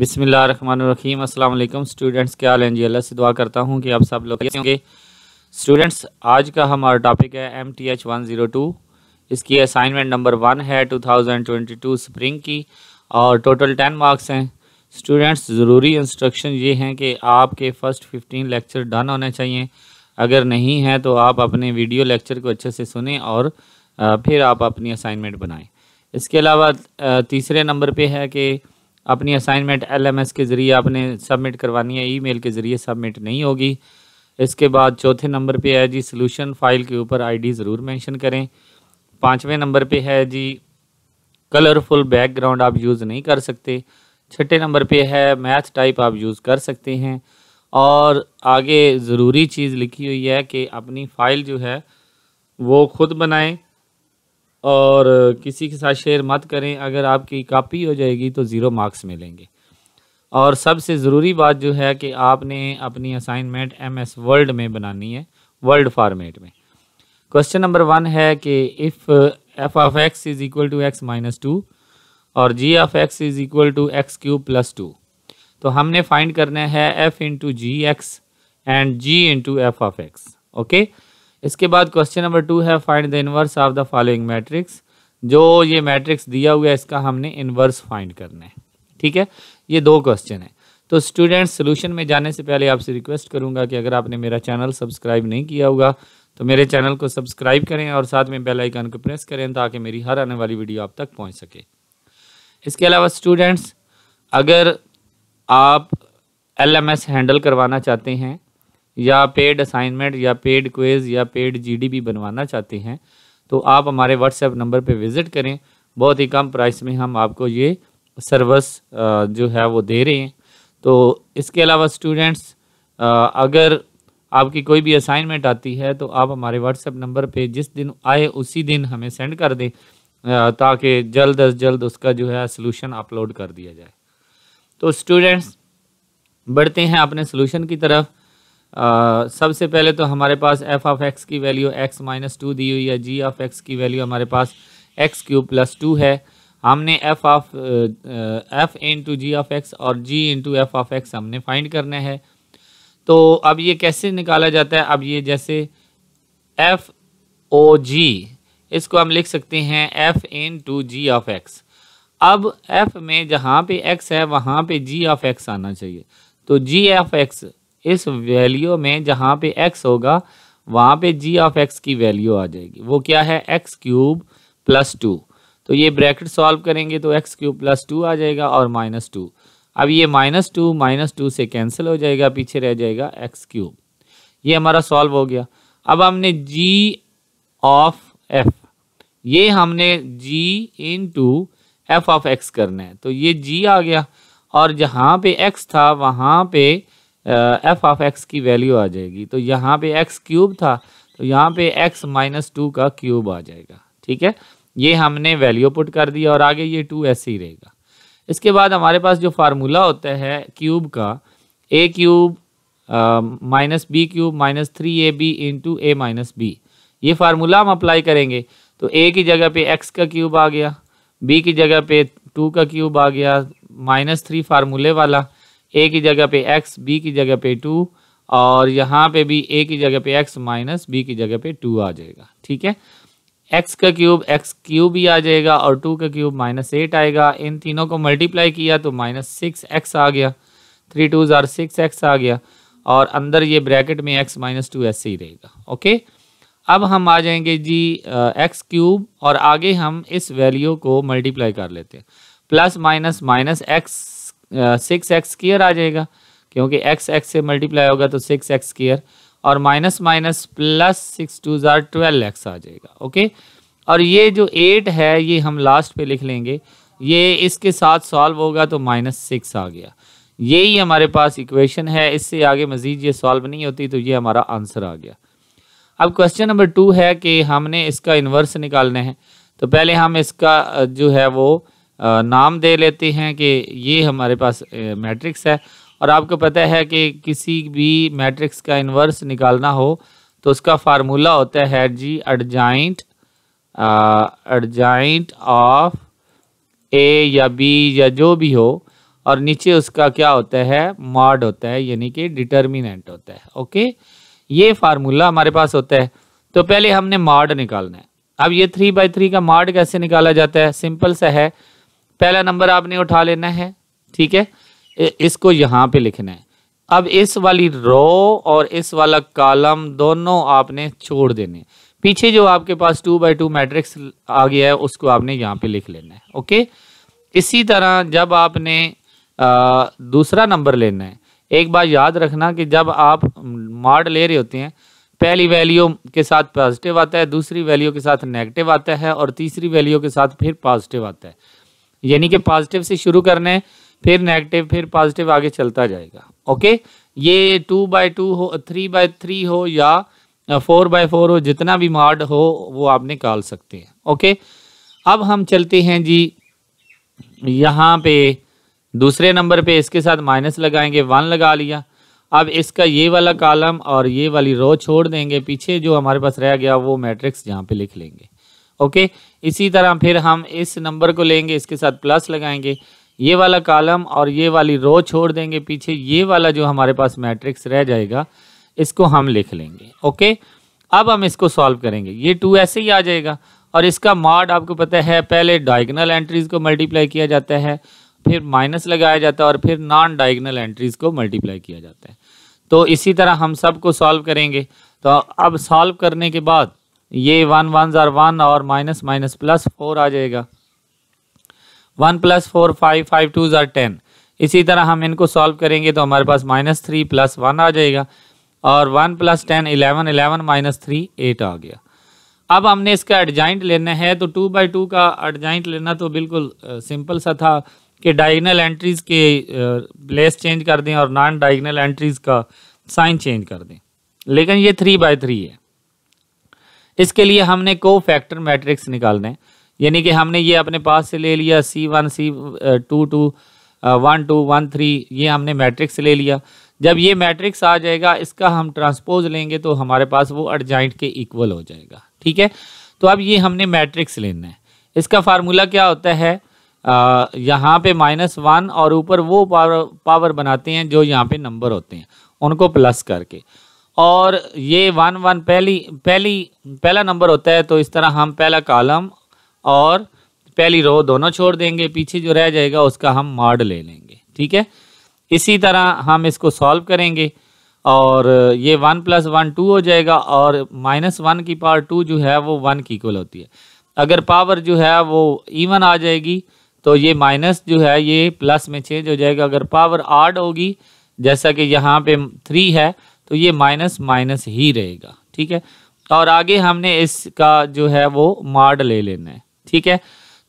बिसमीम अल्लाम स्टूडेंट्स क्या हाल हैं जी अल्लाह से दुआ करता हूँ कि आप सब लोग होंगे स्टूडेंट्स आज का हमारा टॉपिक है M T H one zero two इसकी असाइनमेंट नंबर वन है two thousand twenty two spring की और टोटल टेन मार्क्स हैं स्टूडेंट्स ज़रूरी इंस्ट्रक्शन ये हैं कि आपके फ़र्स्ट फिफ्टीन लेक्चर डन होने चाहिए अगर नहीं है तो आप अपने वीडियो लेक्चर को अच्छे से सुने और फिर आप अपनी असाइनमेंट बनाएँ इसके अलावा तीसरे नंबर पर है कि अपनी असाइनमेंट एलएमएस के ज़रिए आपने सबमिट करवानी है ईमेल के ज़रिए सबमिट नहीं होगी इसके बाद चौथे नंबर पे है जी सोल्यूशन फाइल के ऊपर आईडी ज़रूर मेंशन करें पाँचवें नंबर पे है जी कलरफुल बैकग्राउंड आप यूज़ नहीं कर सकते छठे नंबर पे है मैथ टाइप आप यूज़ कर सकते हैं और आगे ज़रूरी चीज़ लिखी हुई है कि अपनी फ़ाइल जो है वो खुद बनाएँ और किसी के साथ शेयर मत करें अगर आपकी कापी हो जाएगी तो ज़ीरो मार्क्स मिलेंगे और सबसे ज़रूरी बात जो है कि आपने अपनी असाइनमेंट एम एस वर्ल्ड में बनानी है वर्ल्ड फार्मेट में क्वेश्चन नंबर वन है कि if F of X is equal to X minus two और G of X is equal to X cube plus two तो हमने फाइंड करना है F into G X and G into F of X okay इसके बाद question number two है find the inverse of the following matrix जो ये matrix दिया हुआ है इसका हमने इनवर्स फाइंड करना है ठीक है ये दो क्वेश्चन है तो स्टूडेंट्स सोल्यूशन में जाने से पहले आपसे रिक्वेस्ट करूंगा कि अगर आपने मेरा चैनल सब्सक्राइब नहीं किया होगा तो मेरे चैनल को सब्सक्राइब करें और साथ में बेल आइकन को प्रेस करें ताकि मेरी हर आने वाली वीडियो आप तक पहुंच सके इसके अलावा स्टूडेंट्स अगर आप एलएमएस हैंडल करवाना चाहते हैं या पेड असाइनमेंट या पेड क्वेज या पेड जीडीपी बनवाना चाहते हैं तो आप हमारे व्हाट्सएप नंबर पर विज़िट करें बहुत ही कम प्राइस में हम आपको ये सर्विस जो है वो दे रहे हैं तो इसके अलावा स्टूडेंट्स अगर आपकी कोई भी असाइनमेंट आती है तो आप हमारे व्हाट्सएप नंबर पे जिस दिन आए उसी दिन हमें सेंड कर दें ताकि जल्द अज जल्द उसका जो है सलूशन अपलोड कर दिया जाए तो स्टूडेंट्स बढ़ते हैं अपने सलूशन की तरफ सबसे पहले तो हमारे पास एफ ऑफ एक्स की वैल्यू एक्स माइनस टू दी हुई है जी ऑफ एक्स की वैल्यू हमारे पास एक्स क्यूब प्लस टू है हमने F of F into G of X और G into F of X हमने फाइंड करना है तो अब ये कैसे निकाला जाता है अब ये जैसे एफ ओ जी इसको हम लिख सकते हैं f into g of x अब एफ में जहाँ पे एक्स है वहाँ पे जी ऑफ एक्स आना चाहिए तो जी ऑफ एक्स इस वैल्यू में जहाँ पे एक्स होगा वहाँ पे जी ऑफ एक्स की वैल्यू आ जाएगी वो क्या है एक्स क्यूब प्लस टू तो ये ब्रैकेट सॉल्व करेंगे तो एक्स क्यूब प्लस टू आ जाएगा और माइनस टू अब ये माइनस टू माइनस टू से कैंसिल हो जाएगा पीछे रह जाएगा एक्स क्यूब ये हमारा सॉल्व हो गया अब हमने जी ऑफ एफ ये हमने g into f of x करना है तो ये जी आ गया और जहाँ पे एक्स था वहाँ पे एफ ऑफ एक्स की वैल्यू आ जाएगी तो यहाँ पे एक्स क्यूब था तो यहाँ पे एक्स माइनस टू का क्यूब आ जाएगा ठीक है ये हमने वैल्यू पुट कर दिया और आगे ये टू ऐसे ही रहेगा इसके बाद हमारे पास जो फार्मूला होता है क्यूब का a cube minus b cube minus three a b into a minus b ये फार्मूला हम अप्लाई करेंगे तो ए की जगह पे एक्स का क्यूब आ गया बी की जगह पे टू का क्यूब आ गया माइनस थ्री फार्मूले वाला ए की जगह पे एक्स बी की जगह पे टू और यहाँ पे भी ए की जगह पे एक्स माइनस बी की जगह पे टू आ जाएगा ठीक है एक्स का क्यूब एक्स क्यूब ही आ जाएगा और टू का क्यूब माइनस एट आएगा इन तीनों को मल्टीप्लाई किया तो माइनस सिक्स एक्स आ गया थ्री टू ज़ार सिक्स एक्स आ गया और अंदर ये ब्रैकेट में एक्स माइनस टू ऐसे ही रहेगा ओके अब हम आ जाएंगे जी एक्स क्यूब और आगे हम इस वैल्यू को मल्टीप्लाई कर लेते हैं plus minus minus x six x square आ जाएगा क्योंकि एक्स एक्स से मल्टीप्लाई होगा तो सिक्स एक्स स्केयर और minus minus plus six two ज़ार ट्वेल्व एक्स आ जाएगा ओके और ये जो एट है ये हम लास्ट पे लिख लेंगे ये इसके साथ सॉल्व होगा तो माइनस सिक्स आ गया यही हमारे पास इक्वेशन है इससे आगे मज़ीद ये सॉल्व नहीं होती तो ये हमारा आंसर आ गया अब क्वेश्चन नंबर टू है कि हमने इसका इन्वर्स निकालना है तो पहले हम इसका जो है वो नाम दे लेते हैं कि ये हमारे पास मैट्रिक्स है और आपको पता है कि किसी भी मैट्रिक्स का इन्वर्स निकालना हो तो उसका फार्मूला होता है जी अडजाइंट अडजाइंट ऑफ ए या बी या जो भी हो और नीचे उसका क्या होता है मॉड होता है यानी कि डिटर्मिनेंट होता है ओके ये फार्मूला हमारे पास होता है तो पहले हमने मॉड निकालना है अब ये थ्री बाई थ्री का मॉड कैसे निकाला जाता है सिंपल सा है पहला नंबर आपने उठा लेना है ठीक है इसको यहाँ पे लिखना है अब इस वाली रो और इस वाला कॉलम दोनों आपने छोड़ देने पीछे जो आपके पास टू बाई टू मैट्रिक्स आ गया है उसको आपने यहाँ पे लिख लेना है ओके इसी तरह जब आपने आ, दूसरा नंबर लेना है एक बार याद रखना कि जब आप मार्ड ले रहे होते हैं पहली वैल्यू के साथ पॉजिटिव आता है दूसरी वैल्यू के साथ नेगेटिव आता है और तीसरी वैल्यू के साथ फिर पॉजिटिव आता है यानी कि पॉजिटिव से शुरू करना है फिर नेगेटिव फिर पॉजिटिव आगे चलता जाएगा ओके ये टू बाय टू हो थ्री बाय थ्री हो या फोर बाय फोर हो जितना भी मार्ड हो वो आप निकाल सकते हैं ओके अब हम चलते हैं जी यहाँ पे दूसरे नंबर पे इसके साथ माइनस लगाएंगे वन लगा लिया अब इसका ये वाला कॉलम और ये वाली रो छोड़ देंगे पीछे जो हमारे पास रह गया वो मैट्रिक्स यहाँ पे लिख लेंगे ओके इसी तरह फिर हम इस नंबर को लेंगे इसके साथ प्लस लगाएंगे ये वाला कॉलम और ये वाली रो छोड़ देंगे पीछे ये वाला जो हमारे पास मैट्रिक्स रह जाएगा इसको हम लिख लेंगे ओके अब हम इसको सॉल्व करेंगे ये टू ऐसे ही आ जाएगा और इसका मॉड आपको पता है पहले डायगनल एंट्रीज को मल्टीप्लाई किया जाता है फिर माइनस लगाया जाता है और फिर नॉन डायगनल एंट्रीज को मल्टीप्लाई किया जाता है तो इसी तरह हम सबको सॉल्व करेंगे तो अब सॉल्व करने के बाद ये वन वन ज़ार वन और माइनस माइनस प्लस फोर आ जाएगा one plus four five five two ज़ार टेन इसी तरह हम इनको सॉल्व करेंगे तो हमारे पास माइनस थ्री प्लस वन आ जाएगा और one plus ten eleven eleven minus three eight आ गया अब हमने इसका एडजाइंट लेना है तो टू बाई टू का एडजाइंट लेना तो बिल्कुल सिंपल सा था कि डायगनल एंट्रीज़ के प्लेस चेंज कर दें और नॉन डायगनल एंट्रीज़ का साइन चेंज कर दें लेकिन ये थ्री बाई थ्री है इसके लिए हमने को फैक्टर मैट्रिक्स निकालना है यानी कि हमने ये अपने पास से ले लिया C one C two two one two one three ये हमने मैट्रिक्स ले लिया जब ये मैट्रिक्स आ जाएगा इसका हम ट्रांसपोज लेंगे तो हमारे पास वो अडजाइंट के इक्वल हो जाएगा ठीक है तो अब ये हमने मैट्रिक्स लेना है इसका फार्मूला क्या होता है यहाँ पे माइनस वन और ऊपर वो पावर पावर बनाते हैं जो यहाँ पे नंबर होते हैं उनको प्लस करके और ये वन वन पहली पहली पहला नंबर होता है तो इस तरह हम पहला कॉलम और पहली रो दोनों छोड़ देंगे पीछे जो रह जाएगा उसका हम मॉड ले लेंगे ठीक है इसी तरह हम इसको सॉल्व करेंगे और ये वन प्लस वन टू हो जाएगा और माइनस वन की पावर टू जो है वो वन की इक्वल होती है अगर पावर जो है वो इवन आ जाएगी तो ये माइनस जो है ये प्लस में चेंज हो जाएगा अगर पावर आड होगी जैसा कि यहाँ पे थ्री है तो ये माइनस माइनस ही रहेगा ठीक है और आगे हमने इसका जो है वो मार्ड ले लेना है ठीक है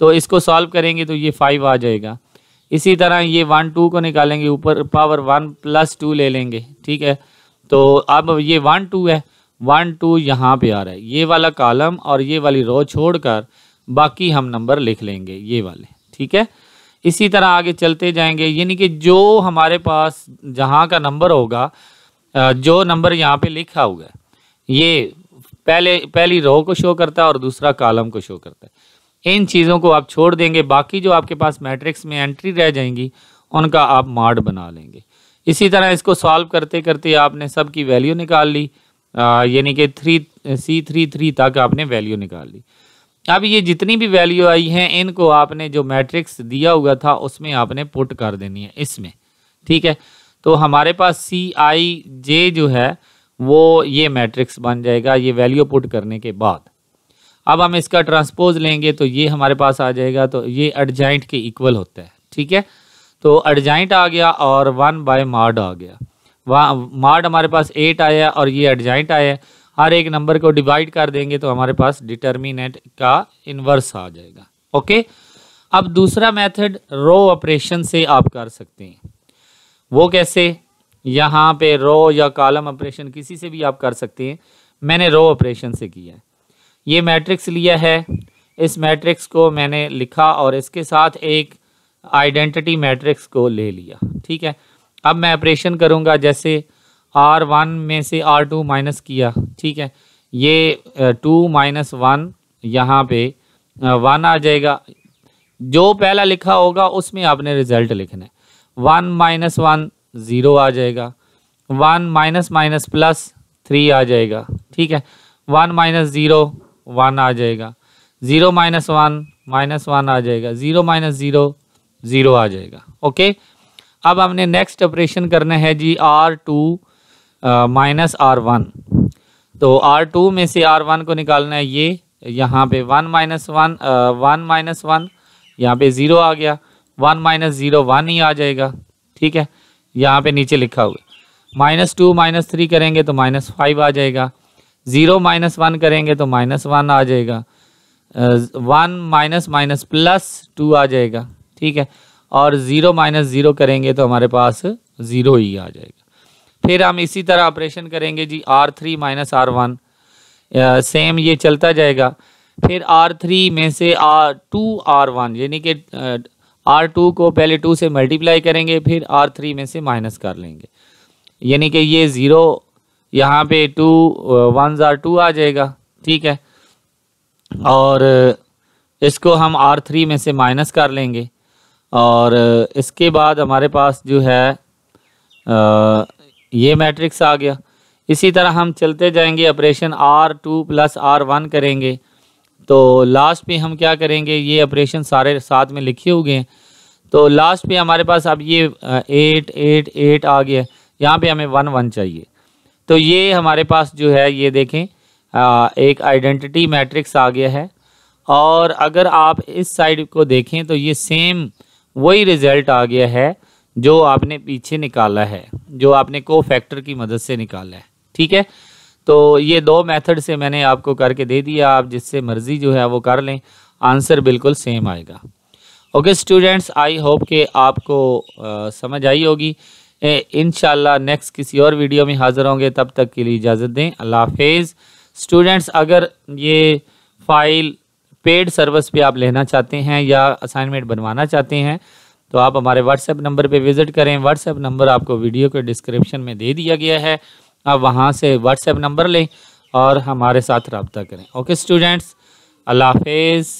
तो इसको सॉल्व करेंगे तो ये फाइव आ जाएगा इसी तरह ये वन टू को निकालेंगे ऊपर पावर वन प्लस टू ले लेंगे ठीक है तो अब ये वन टू है वन टू यहाँ पे आ रहा है ये वाला कॉलम और ये वाली रो छोड़कर बाकी हम नंबर लिख लेंगे ये वाले ठीक है इसी तरह आगे चलते जाएंगे यानी कि जो हमारे पास जहाँ का नंबर होगा जो नंबर यहाँ पे लिखा हुआ है ये पहले पहली रो को शो करता है और दूसरा कॉलम को शो करता है इन चीज़ों को आप छोड़ देंगे बाकी जो आपके पास मैट्रिक्स में एंट्री रह जाएंगी उनका आप मार्ड बना लेंगे इसी तरह इसको सॉल्व करते करते आपने सब की वैल्यू निकाल ली यानी कि थ्री सी थ्री थ्री तक आपने वैल्यू निकाल ली अब ये जितनी भी वैल्यू आई हैं इनको आपने जो मैट्रिक्स दिया हुआ था उसमें आपने पुट कर देनी है इसमें ठीक है तो हमारे पास सी आई जे जो है वो ये मैट्रिक्स बन जाएगा ये वैल्यू पुट करने के बाद अब हम इसका ट्रांसपोज लेंगे तो ये हमारे पास आ जाएगा तो ये एडजाइंट के इक्वल होता है ठीक है तो एडजाइंट आ गया और वन बाय मार्ड आ गया वहाँ मार्ड हमारे पास एट आया और ये एडजाइंट आया हर एक नंबर को डिवाइड कर देंगे तो हमारे पास डिटर्मिनेट का इन्वर्स आ जाएगा ओके अब दूसरा मेथड रो ऑपरेशन से आप कर सकते हैं वो कैसे यहाँ पे रो या कॉलम ऑपरेशन किसी से भी आप कर सकते हैं मैंने रो ऑपरेशन से किया है ये मैट्रिक्स लिया है इस मैट्रिक्स को मैंने लिखा और इसके साथ एक आइडेंटिटी मैट्रिक्स को ले लिया ठीक है अब मैं ऑपरेशन करूँगा जैसे आर वन में से आर टू माइनस किया ठीक है ये टू माइनस वन यहाँ पे वन आ जाएगा जो पहला लिखा होगा उसमें आपने रिज़ल्ट लिखना है वन माइनस वन ज़ीरो आ जाएगा one minus minus plus three आ जाएगा ठीक है वन माइनस ज़ीरो वन आ जाएगा zero minus one minus one आ जाएगा ज़ीरो माइनस ज़ीरो ज़ीरो आ जाएगा ओके अब हमने नेक्स्ट ऑपरेशन करना है जी R two minus R one तो आर टू में से आर वन को निकालना है ये यहाँ पे one minus one one minus one यहाँ पे ज़ीरो आ गया वन माइनस ज़ीरो वन ही आ जाएगा ठीक है यहाँ पे नीचे लिखा हुआ माइनस टू माइनस थ्री करेंगे तो माइनस फाइव आ जाएगा ज़ीरो माइनस वन करेंगे तो माइनस वन आ जाएगा one minus minus plus two आ जाएगा ठीक है और ज़ीरो माइनस ज़ीरो करेंगे तो हमारे पास ज़ीरो ही आ जाएगा फिर हम इसी तरह ऑपरेशन करेंगे जी R three minus R one same ये चलता जाएगा फिर आर थ्री में से आर टू आर वन यानी कि आर टू को पहले टू से मल्टीप्लाई करेंगे फिर आर थ्री में से माइनस कर लेंगे यानी कि ये ज़ीरो यहाँ पे टू वन ज़ार टू आ जाएगा ठीक है और uh, इसको हम आर थ्री में से माइनस कर लेंगे और uh, इसके बाद हमारे पास जो है uh, ये मैट्रिक्स आ गया इसी तरह हम चलते जाएंगे operation R two plus R one करेंगे तो लास्ट पे हम क्या करेंगे ये ऑपरेशन सारे साथ में लिखे हुए हैं तो लास्ट पे हमारे पास अब ये एट एट एट आ गया यहाँ पे हमें वन वन चाहिए तो ये हमारे पास जो है ये देखें आ, एक आइडेंटिटी मैट्रिक्स आ गया है और अगर आप इस साइड को देखें तो ये सेम वही रिज़ल्ट आ गया है जो आपने पीछे निकाला है जो आपने को फैक्टर की मदद से निकाला है ठीक है तो ये दो मेथड से मैंने आपको करके दे दिया आप जिससे मर्ज़ी जो है वो कर लें आंसर बिल्कुल सेम आएगा ओके स्टूडेंट्स आई होप के आपको आ, समझ आई होगी इन नेक्स्ट किसी और वीडियो में हाज़िर होंगे तब तक के लिए इजाज़त दें अल्लाह हाफिज़ स्टूडेंट्स अगर ये फ़ाइल पेड सर्विस पे आप लेना चाहते हैं या असाइनमेंट बनवाना चाहते हैं तो आप हमारे व्हाट्सएप नंबर पे विज़िट करें व्हाट्सएप नंबर आपको वीडियो के डिस्क्रिप्शन में दे दिया गया है आप वहाँ से व्हाट्सएप नंबर लें और हमारे साथ रबता करें ओके स्टूडेंट्स अल्लाह हाफिज़